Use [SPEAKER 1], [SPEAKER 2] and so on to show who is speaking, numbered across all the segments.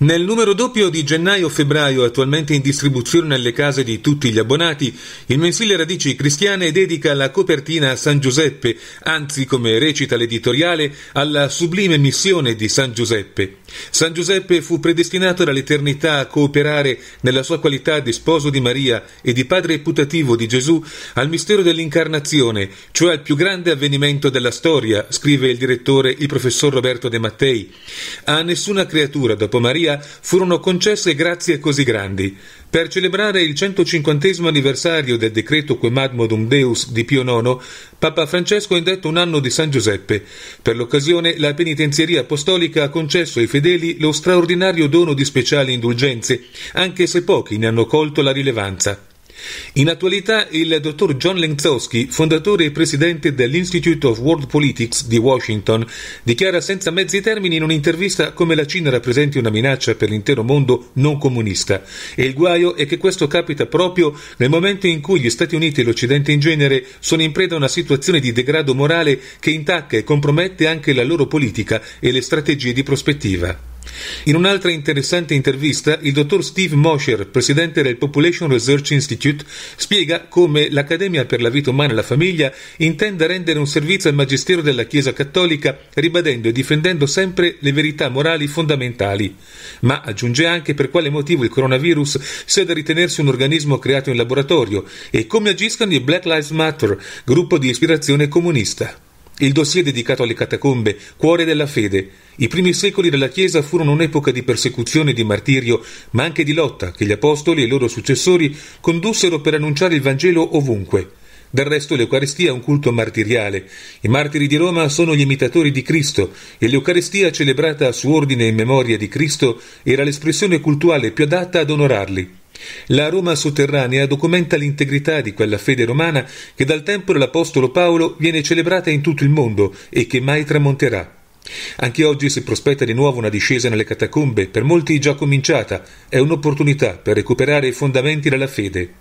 [SPEAKER 1] Nel numero doppio di gennaio-febbraio, attualmente in distribuzione nelle case di tutti gli abbonati, il mensile Radici Cristiane dedica la copertina a San Giuseppe, anzi, come recita l'editoriale, alla sublime missione di San Giuseppe. San Giuseppe fu predestinato dall'eternità a cooperare, nella sua qualità di sposo di Maria e di padre putativo di Gesù, al mistero dell'incarnazione, cioè al più grande avvenimento della storia, scrive il direttore, il professor Roberto De Mattei. A nessuna creatura, dopo Maria, Italia furono concesse grazie così grandi. Per celebrare il 150 anniversario del decreto Quemad Modum Deus di Pio IX, Papa Francesco ha indetto un anno di San Giuseppe. Per l'occasione, la penitenzieria apostolica ha concesso ai fedeli lo straordinario dono di speciali indulgenze, anche se pochi ne hanno colto la rilevanza. In attualità il dottor John Lenzowski, fondatore e presidente dell'Institute of World Politics di Washington, dichiara senza mezzi termini in un'intervista come la Cina rappresenti una minaccia per l'intero mondo non comunista e il guaio è che questo capita proprio nel momento in cui gli Stati Uniti e l'Occidente in genere sono in preda a una situazione di degrado morale che intacca e compromette anche la loro politica e le strategie di prospettiva. In un'altra interessante intervista, il dottor Steve Mosher, presidente del Population Research Institute, spiega come l'Accademia per la vita umana e la famiglia intenda rendere un servizio al Magistero della Chiesa Cattolica, ribadendo e difendendo sempre le verità morali fondamentali. Ma aggiunge anche per quale motivo il coronavirus sia da ritenersi un organismo creato in laboratorio e come agiscano i Black Lives Matter, gruppo di ispirazione comunista il dossier dedicato alle catacombe, cuore della fede. I primi secoli della Chiesa furono un'epoca di persecuzione e di martirio, ma anche di lotta che gli apostoli e i loro successori condussero per annunciare il Vangelo ovunque. Del resto l'Eucarestia è un culto martiriale. I martiri di Roma sono gli imitatori di Cristo e l'Eucarestia celebrata su ordine e memoria di Cristo era l'espressione cultuale più adatta ad onorarli. La Roma sotterranea documenta l'integrità di quella fede romana che dal tempo dell'Apostolo Paolo viene celebrata in tutto il mondo e che mai tramonterà. Anche oggi si prospetta di nuovo una discesa nelle catacombe, per molti già cominciata, è un'opportunità per recuperare i fondamenti della fede.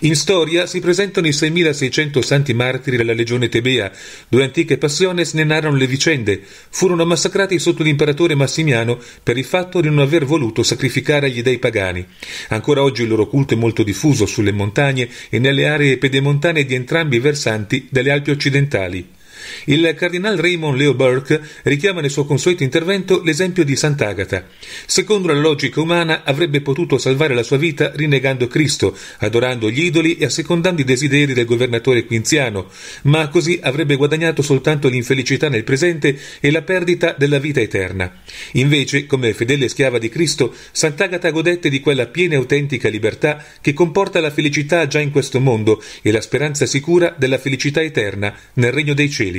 [SPEAKER 1] In storia si presentano i 6.600 santi martiri della legione tebea. Due antiche passiones ne narrano le vicende. Furono massacrati sotto l'imperatore Massimiano per il fatto di non aver voluto sacrificare agli dei pagani. Ancora oggi il loro culto è molto diffuso sulle montagne e nelle aree pedemontane di entrambi i versanti delle Alpi occidentali. Il cardinal Raymond Leo Burke richiama nel suo consueto intervento l'esempio di Sant'Agata. Secondo la logica umana avrebbe potuto salvare la sua vita rinnegando Cristo, adorando gli idoli e assecondando i desideri del governatore quinziano, ma così avrebbe guadagnato soltanto l'infelicità nel presente e la perdita della vita eterna. Invece, come fedele schiava di Cristo, Sant'Agata godette di quella piena e autentica libertà che comporta la felicità già in questo mondo e la speranza sicura della felicità eterna nel regno dei cieli.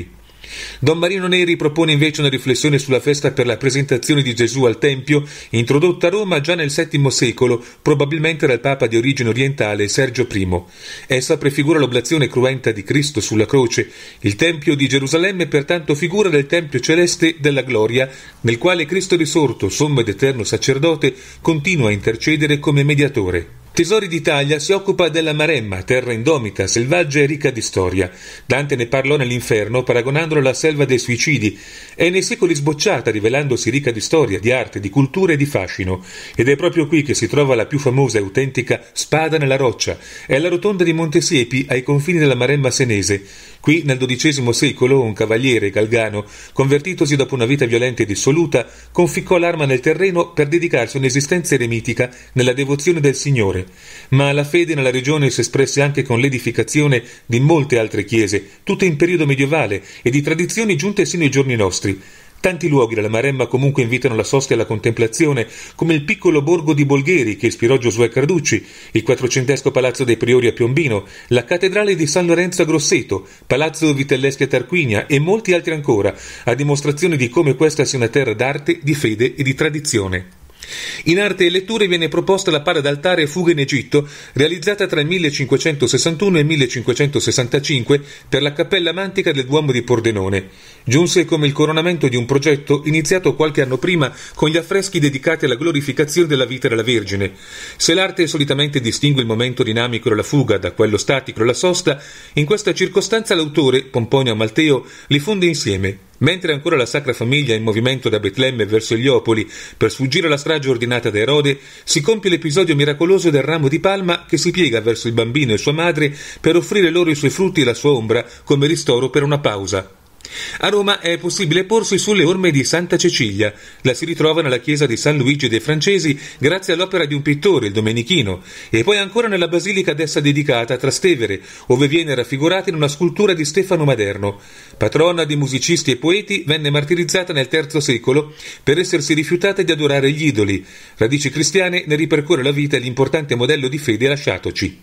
[SPEAKER 1] Don Marino Neri propone invece una riflessione sulla festa per la presentazione di Gesù al Tempio, introdotta a Roma già nel VII secolo, probabilmente dal Papa di origine orientale Sergio I. Essa prefigura l'oblazione cruenta di Cristo sulla croce. Il Tempio di Gerusalemme pertanto figura del Tempio celeste della gloria, nel quale Cristo risorto, sommo ed eterno sacerdote, continua a intercedere come mediatore. Tesori d'Italia si occupa della Maremma, terra indomita, selvaggia e ricca di storia. Dante ne parlò nell'inferno paragonandola alla selva dei suicidi. È nei secoli sbocciata, rivelandosi ricca di storia, di arte, di cultura e di fascino. Ed è proprio qui che si trova la più famosa e autentica Spada nella roccia. È la rotonda di Montesiepi, ai confini della Maremma senese. Qui, nel XII secolo, un cavaliere galgano, convertitosi dopo una vita violenta e dissoluta, conficcò l'arma nel terreno per dedicarsi a un'esistenza eremitica nella devozione del Signore ma la fede nella regione si espresse anche con l'edificazione di molte altre chiese, tutte in periodo medievale e di tradizioni giunte sino ai giorni nostri. Tanti luoghi della Maremma comunque invitano la sosta e la contemplazione, come il piccolo borgo di Bolgheri che ispirò Giosuè Carducci, il quattrocentesco palazzo dei priori a Piombino, la cattedrale di San Lorenzo a Grosseto, palazzo Vitelleschi a Tarquinia e molti altri ancora, a dimostrazione di come questa sia una terra d'arte, di fede e di tradizione. In arte e letture viene proposta la para d'altare Fuga in Egitto, realizzata tra il 1561 e il 1565 per la cappella mantica del Duomo di Pordenone. Giunse come il coronamento di un progetto iniziato qualche anno prima con gli affreschi dedicati alla glorificazione della vita della Vergine. Se l'arte solitamente distingue il momento dinamico della fuga da quello statico della sosta, in questa circostanza l'autore, Pomponio Amalteo, li fonde insieme Mentre ancora la Sacra Famiglia è in movimento da Betlemme verso Eliopoli per sfuggire alla strage ordinata da Erode, si compie l'episodio miracoloso del ramo di palma che si piega verso il bambino e sua madre per offrire loro i suoi frutti e la sua ombra come ristoro per una pausa. A Roma è possibile porsi sulle orme di Santa Cecilia. La si ritrova nella chiesa di San Luigi dei Francesi grazie all'opera di un pittore, il Domenichino, e poi ancora nella basilica ad essa dedicata a Trastevere, ove viene raffigurata in una scultura di Stefano Maderno. Patrona di musicisti e poeti, venne martirizzata nel III secolo per essersi rifiutata di adorare gli idoli. Radici cristiane ne ripercorre la vita e l'importante modello di fede lasciatoci.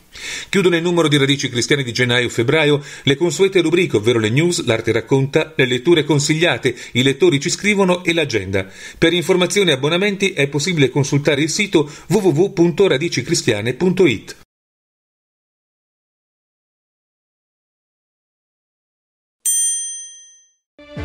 [SPEAKER 1] Chiudono il numero di radici cristiane di gennaio-febbraio le consuete rubriche, ovvero le news, l'arte racconta, le letture consigliate, i lettori ci scrivono e l'agenda. Per informazioni e abbonamenti è possibile consultare il sito www.radicicristiane.it.